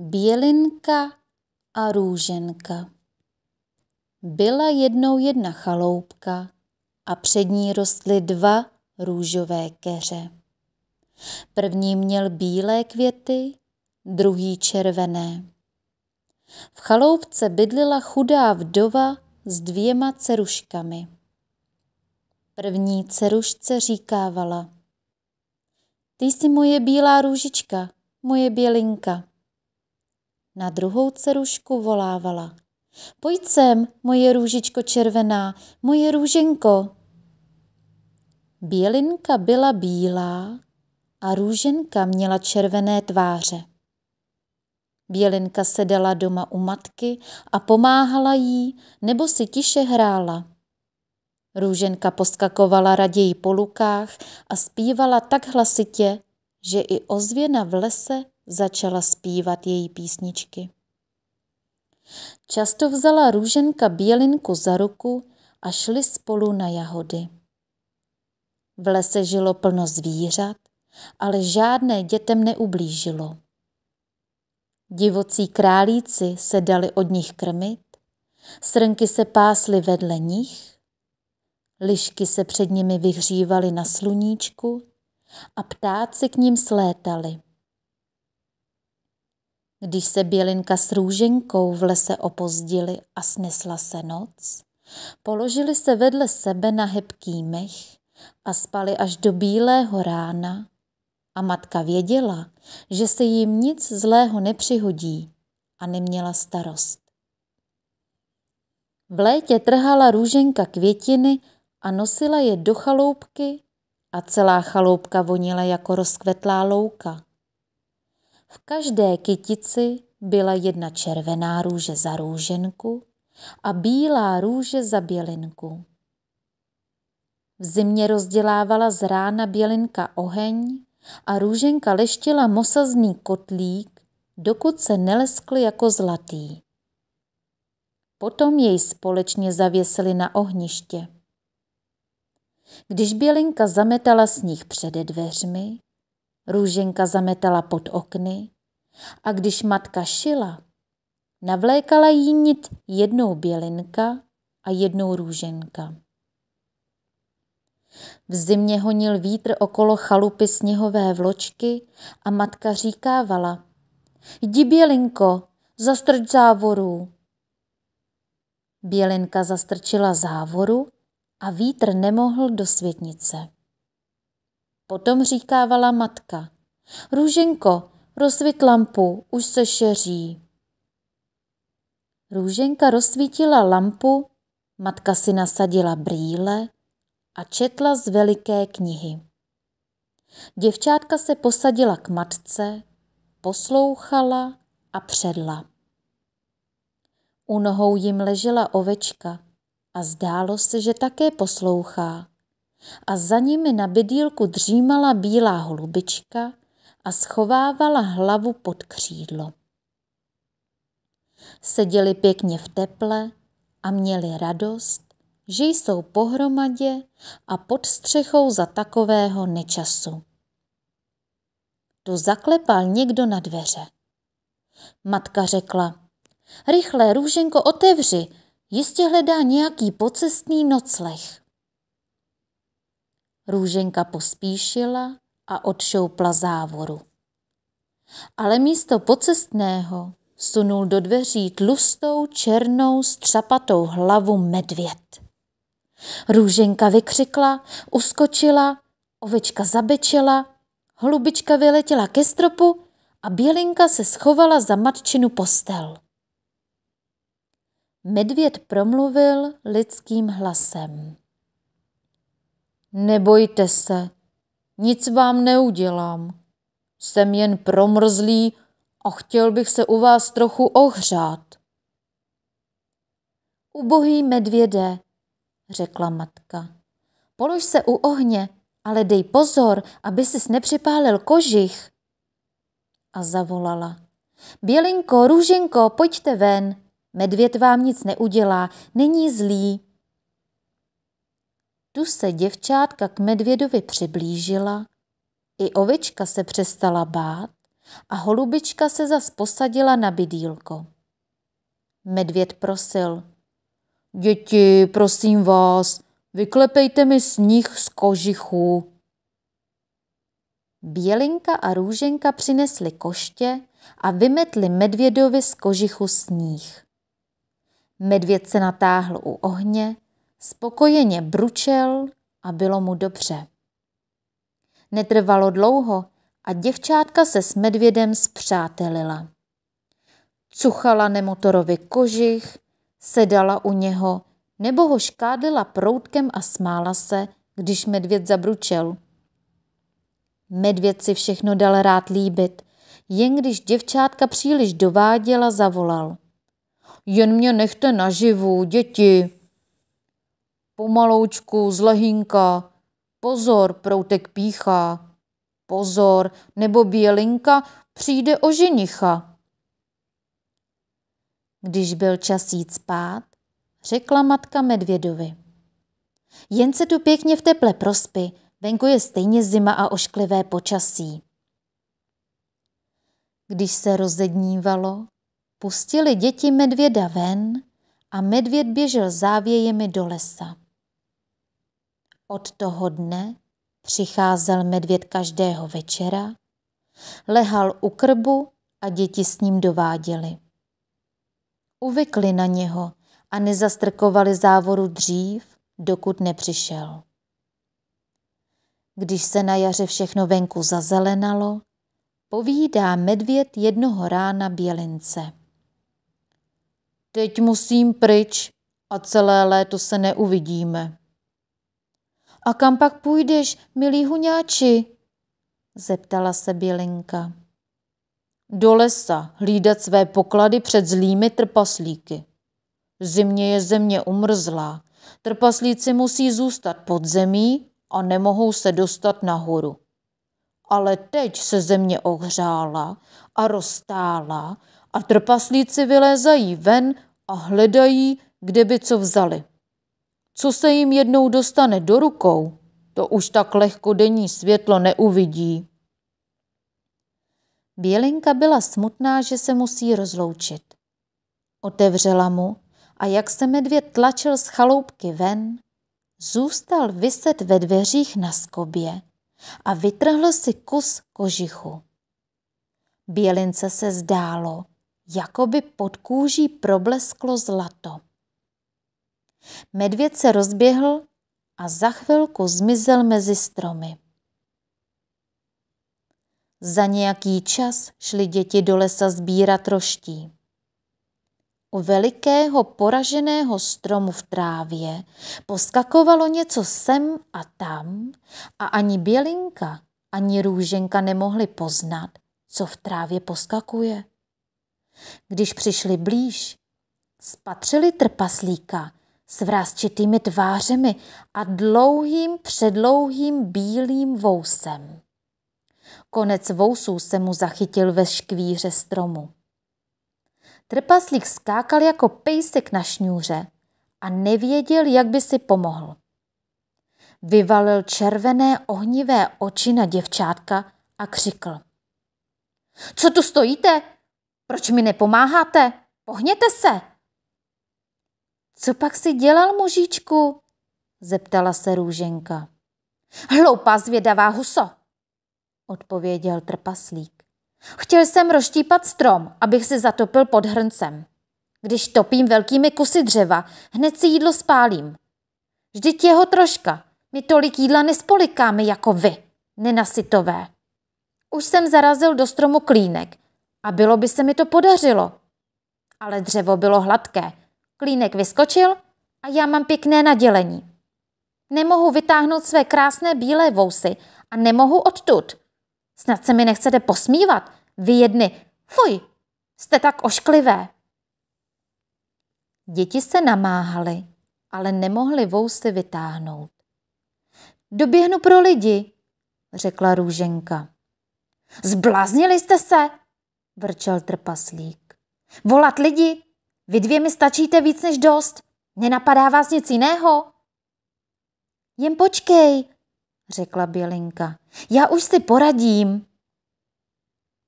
Bělinka a růženka. Byla jednou jedna chaloupka a před ní rostly dva růžové keře. První měl bílé květy, druhý červené. V chaloupce bydlila chudá vdova s dvěma ceruškami. První cerušce říkávala: Ty jsi moje bílá růžička, moje bělinka na druhou cerušku volávala. Pojď sem, moje růžičko červená, moje růženko. Bělinka byla bílá a růženka měla červené tváře. Bělinka sedela doma u matky a pomáhala jí nebo si tiše hrála. Růženka poskakovala raději po lukách a zpívala tak hlasitě, že i ozvěna v lese začala zpívat její písničky. Často vzala růženka bělinku za ruku a šli spolu na jahody. V lese žilo plno zvířat, ale žádné dětem neublížilo. Divocí králíci se dali od nich krmit, srnky se pásly vedle nich, lišky se před nimi vyhřívaly na sluníčku a ptáci k ním slétali. Když se bělinka s růženkou v lese opozdili a snesla se noc, položili se vedle sebe na hebký mech a spali až do bílého rána a matka věděla, že se jim nic zlého nepřihodí a neměla starost. V létě trhala růženka květiny a nosila je do chaloupky a celá chaloupka vonila jako rozkvetlá louka. V každé kytici byla jedna červená růže za růženku a bílá růže za bělinku. V zimě rozdělávala z rána bělinka oheň a růženka leštila mosazný kotlík, dokud se neleskl jako zlatý. Potom jej společně zavěsili na ohniště. Když bělinka zametala sníh přede dveřmi, růženka zametala pod okny a když matka šila, navlékala jí nit jednou bělinka a jednou růženka. V zimě honil vítr okolo chalupy sněhové vločky a matka říkávala Jdi bělinko, zastrč závoru. Bělinka zastrčila závoru a vítr nemohl do světnice. Potom říkávala matka. Růženko, rozsvit lampu, už se šeří. Růženka rozsvítila lampu, matka si nasadila brýle a četla z veliké knihy. Děvčátka se posadila k matce, poslouchala a předla. U nohou jim ležela ovečka a zdálo se, že také poslouchá a za nimi na bedílku dřímala bílá holubička a schovávala hlavu pod křídlo. Seděli pěkně v teple a měli radost, že jsou pohromadě a pod střechou za takového nečasu. Tu zaklepal někdo na dveře. Matka řekla, rychle, růženko, otevři, jistě hledá nějaký pocestný nocleh. Růženka pospíšila a odšoupla závoru. Ale místo pocestného sunul do dveří tlustou, černou, střapatou hlavu medvěd. Růženka vykřikla, uskočila, ovečka zabečela, holubička vyletěla ke stropu a bělinka se schovala za matčinu postel. Medvěd promluvil lidským hlasem. Nebojte se, nic vám neudělám. Jsem jen promrzlý a chtěl bych se u vás trochu ohřát. Ubohý medvěde, řekla matka. Polož se u ohně, ale dej pozor, aby sis nepřipálil kožich. A zavolala. Bělinko, růženko, pojďte ven. Medvěd vám nic neudělá, není zlý. Tu se děvčátka k medvědovi přiblížila, i ovečka se přestala bát a holubička se zas posadila na bidílko. Medvěd prosil. Děti, prosím vás, vyklepejte mi sníh z kožichů. Bělinka a růženka přinesly koště a vymetli medvědovi z kožichu sníh. Medvěd se natáhl u ohně Spokojeně bručel a bylo mu dobře. Netrvalo dlouho a děvčátka se s medvědem zpřátelila. Cuchala Nemotorovi kožich, sedala u něho nebo ho škádila proutkem a smála se, když medvěd zabručel. Medvěd si všechno dal rád líbit, jen když děvčátka příliš dováděla, zavolal. Jen mě nechte naživu, děti. Pomaloučku, zlehinka, pozor, proutek píchá, pozor, nebo bělinka přijde o ženicha. Když byl čas jít spát, řekla matka medvědovi. Jen se tu pěkně v teple prospy, venku je stejně zima a ošklivé počasí. Když se rozednívalo, pustili děti medvěda ven a medvěd běžel závějemi do lesa. Od toho dne přicházel medvěd každého večera, lehal u krbu a děti s ním dováděli. Uvykli na něho a nezastrkovali závoru dřív, dokud nepřišel. Když se na jaře všechno venku zazelenalo, povídá medvěd jednoho rána bělince. Teď musím pryč a celé léto se neuvidíme. A kam pak půjdeš, milý huňáči? Zeptala se Bělinka. Do lesa hlídat své poklady před zlými trpaslíky. Zimně je země umrzlá. Trpaslíci musí zůstat pod zemí a nemohou se dostat nahoru. Ale teď se země ohřála a roztála a trpaslíci vylézají ven a hledají, kde by co vzali. Co se jim jednou dostane do rukou, to už tak lehko denní světlo neuvidí. Bělinka byla smutná, že se musí rozloučit. Otevřela mu a jak se medvěd tlačil z chaloupky ven, zůstal vyset ve dveřích na skobě a vytrhl si kus kožichu. Bělince se zdálo, jako by pod kůží problesklo zlato. Medvěd se rozběhl a za chvilku zmizel mezi stromy. Za nějaký čas šli děti do lesa sbírat roští. U velikého poraženého stromu v trávě poskakovalo něco sem a tam a ani bělinka, ani růženka nemohly poznat, co v trávě poskakuje. Když přišli blíž, spatřili trpaslíka, s vrázčitými tvářemi a dlouhým předlouhým bílým vousem. Konec vousů se mu zachytil ve škvíře stromu. Trpaslík skákal jako pejsek na šňůře a nevěděl, jak by si pomohl. Vyvalil červené ohnivé oči na děvčátka a křikl. Co tu stojíte? Proč mi nepomáháte? Pohněte se! Co pak si dělal, mužičku? zeptala se růženka. Hloupá zvědavá huso, odpověděl trpaslík. Chtěl jsem roštípat strom, abych si zatopil pod hrncem. Když topím velkými kusy dřeva, hned si jídlo spálím. Vždyť jeho troška, my tolik jídla nespolikáme jako vy, nenasytové. Už jsem zarazil do stromu klínek a bylo by se mi to podařilo. Ale dřevo bylo hladké Klínek vyskočil a já mám pěkné nadělení. Nemohu vytáhnout své krásné bílé vousy a nemohu odtud. Snad se mi nechcete posmívat, vy jedny. Fuj, jste tak ošklivé. Děti se namáhaly, ale nemohly vousy vytáhnout. Doběhnu pro lidi, řekla růženka. Zbláznili jste se, vrčel trpaslík. Volat lidi, vy dvě mi stačíte víc než dost. Nenapadá vás nic jiného? Jen počkej, řekla Bělinka. Já už si poradím.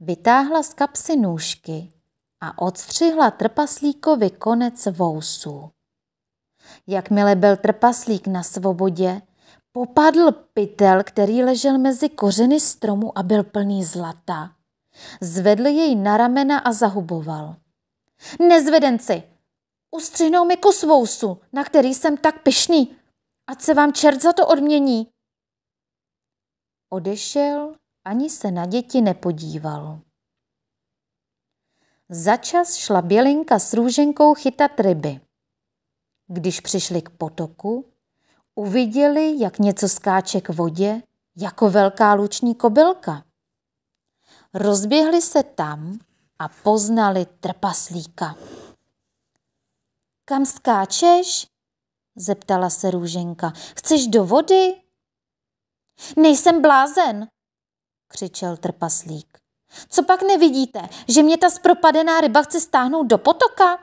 Vytáhla z kapsy nůžky a odstřihla trpaslíkovi konec vousů. Jakmile byl trpaslík na svobodě, popadl pytel, který ležel mezi kořeny stromu a byl plný zlata. Zvedl jej na ramena a zahuboval. Nezvedenci, ustřihnou mi kus vousu, na který jsem tak pyšný. Ať se vám čert za to odmění. Odešel, ani se na děti nepodíval. Začas šla Bělinka s růženkou chytat ryby. Když přišli k potoku, uviděli, jak něco skáče k vodě, jako velká luční kobylka. Rozběhli se tam, a poznali trpaslíka. Kam skáčeš? zeptala se růženka. Chceš do vody? Nejsem blázen, křičel trpaslík. Co pak nevidíte, že mě ta zpropadená ryba chce stáhnout do potoka?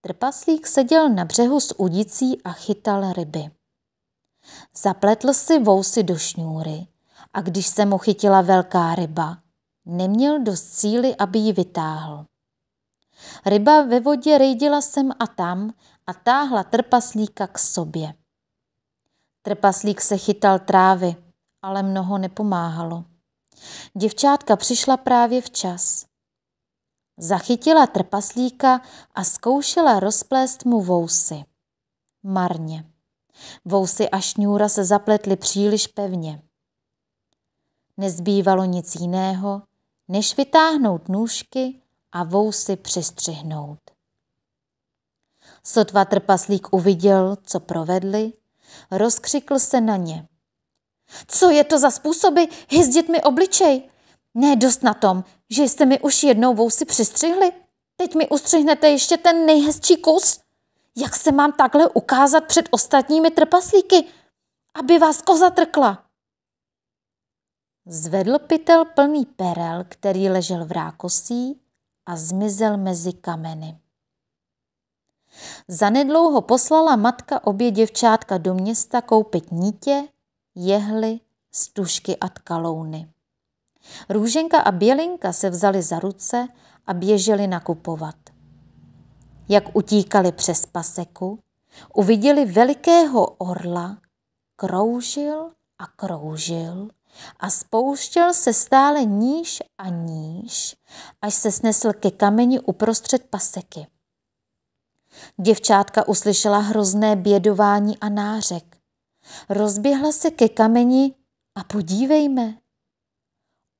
Trpaslík seděl na břehu s udicí a chytal ryby. Zapletl si vousy do šňůry a když se mu chytila velká ryba, Neměl dost síly, aby ji vytáhl. Ryba ve vodě rejdila sem a tam a táhla trpaslíka k sobě. Trpaslík se chytal trávy, ale mnoho nepomáhalo. Děvčátka přišla právě včas. Zachytila trpaslíka a zkoušela rozplést mu vousy. Marně. Vousy a šňůra se zapletly příliš pevně. Nezbývalo nic jiného, než vytáhnout nůžky a vousy přistřihnout. Sotva trpaslík uviděl, co provedli, rozkřikl se na ně. Co je to za způsoby hyzdit mi obličej? Ne dost na tom, že jste mi už jednou vousy přistřihli. Teď mi ustřihnete ještě ten nejhezčí kus. Jak se mám takhle ukázat před ostatními trpaslíky, aby vás koza trkla? Zvedl pytel plný perel, který ležel v rákosí a zmizel mezi kameny. Zanedlouho poslala matka obě děvčátka do města koupit nítě, jehly, stužky a tkalouny. Růženka a Bělinka se vzali za ruce a běželi nakupovat. Jak utíkali přes paseku, uviděli velikého orla, kroužil a kroužil a spouštěl se stále níž a níž, až se snesl ke kameni uprostřed paseky. Děvčátka uslyšela hrozné bědování a nářek. Rozběhla se ke kameni a podívejme.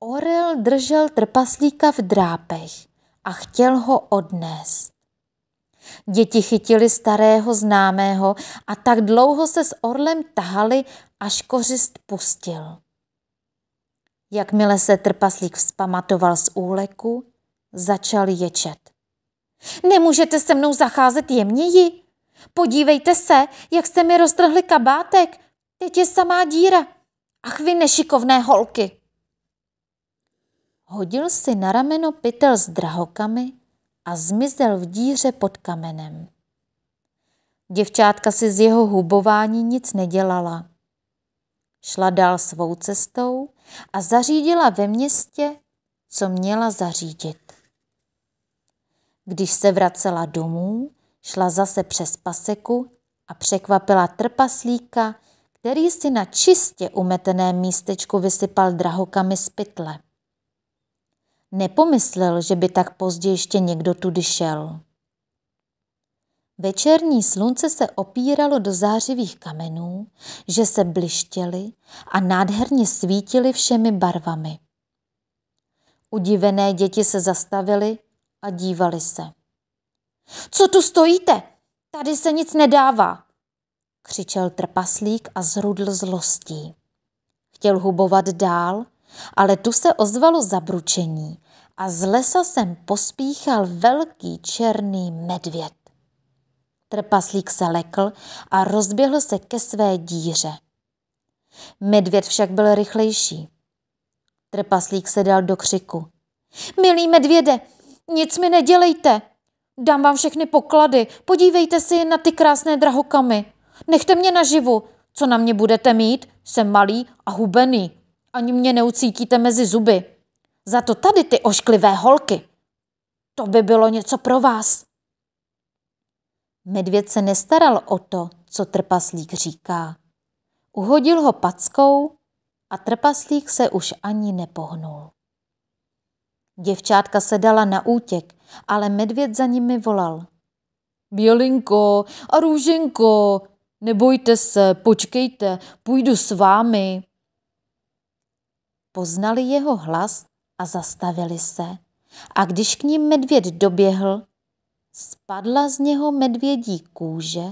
Orel držel trpaslíka v drápech a chtěl ho odnést. Děti chytili starého známého a tak dlouho se s orlem tahali, až kořist pustil. Jakmile se trpaslík vzpamatoval z úleku, začal ječet. Nemůžete se mnou zacházet jemněji? Podívejte se, jak jste mi roztrhli kabátek. Teď je samá díra. Ach vy nešikovné holky! Hodil si na rameno pytel s drahokami a zmizel v díře pod kamenem. Děvčátka si z jeho hubování nic nedělala. Šla dál svou cestou a zařídila ve městě, co měla zařídit. Když se vracela domů, šla zase přes paseku a překvapila trpaslíka, který si na čistě umeteném místečku vysypal drahokamy z pytle. Nepomyslel, že by tak pozdě ještě někdo tudy šel. Večerní slunce se opíralo do zářivých kamenů, že se blištěly a nádherně svítily všemi barvami. Udivené děti se zastavily a dívali se. Co tu stojíte? Tady se nic nedává, křičel trpaslík a zrudl zlostí. Chtěl hubovat dál, ale tu se ozvalo zabručení a z lesa sem pospíchal velký černý medvěd. Trpaslík se lekl a rozběhl se ke své díře. Medvěd však byl rychlejší. Trpaslík se dal do křiku. Milý medvěde, nic mi nedělejte. Dám vám všechny poklady, podívejte si na ty krásné drahokamy. Nechte mě naživu, co na mě budete mít? Jsem malý a hubený. Ani mě neucítíte mezi zuby. Za to tady ty ošklivé holky. To by bylo něco pro vás. Medvěd se nestaral o to, co trpaslík říká. Uhodil ho packou a trpaslík se už ani nepohnul. Děvčátka se dala na útěk, ale medvěd za nimi volal. Bělinko a růženko, nebojte se, počkejte, půjdu s vámi. Poznali jeho hlas a zastavili se. A když k ním medvěd doběhl, Spadla z něho medvědí kůže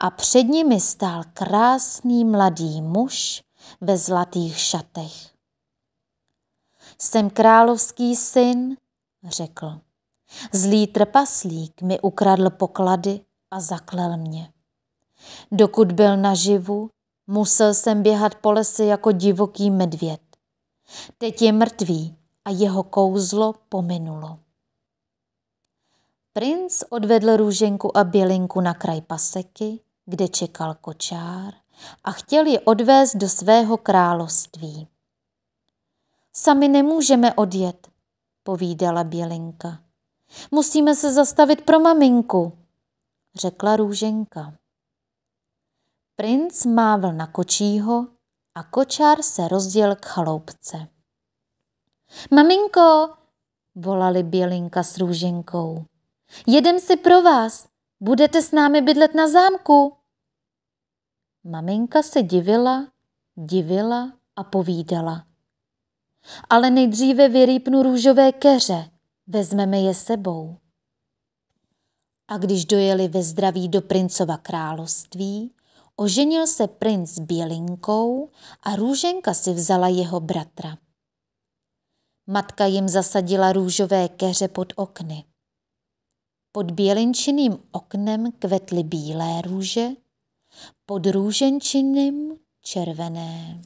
a před nimi stál krásný mladý muž ve zlatých šatech. Jsem královský syn, řekl. Zlý trpaslík mi ukradl poklady a zaklel mě. Dokud byl naživu, musel jsem běhat po lese jako divoký medvěd. Teď je mrtvý a jeho kouzlo pominulo. Princ odvedl růženku a bělinku na kraj paseky, kde čekal kočár a chtěl je odvést do svého království. Sami nemůžeme odjet, povídala bělinka. Musíme se zastavit pro maminku, řekla růženka. Princ mávl na kočího a kočár se rozděl k chaloupce. Maminko, volali bělinka s růženkou. Jedem si pro vás. Budete s námi bydlet na zámku. Maminka se divila, divila a povídala. Ale nejdříve vyrýpnu růžové keře. Vezmeme je sebou. A když dojeli ve zdraví do princova království, oženil se princ s Bělinkou a Růženka si vzala jeho bratra. Matka jim zasadila růžové keře pod okny. Pod bělinčinným oknem kvetly bílé růže, pod růženčiným červené.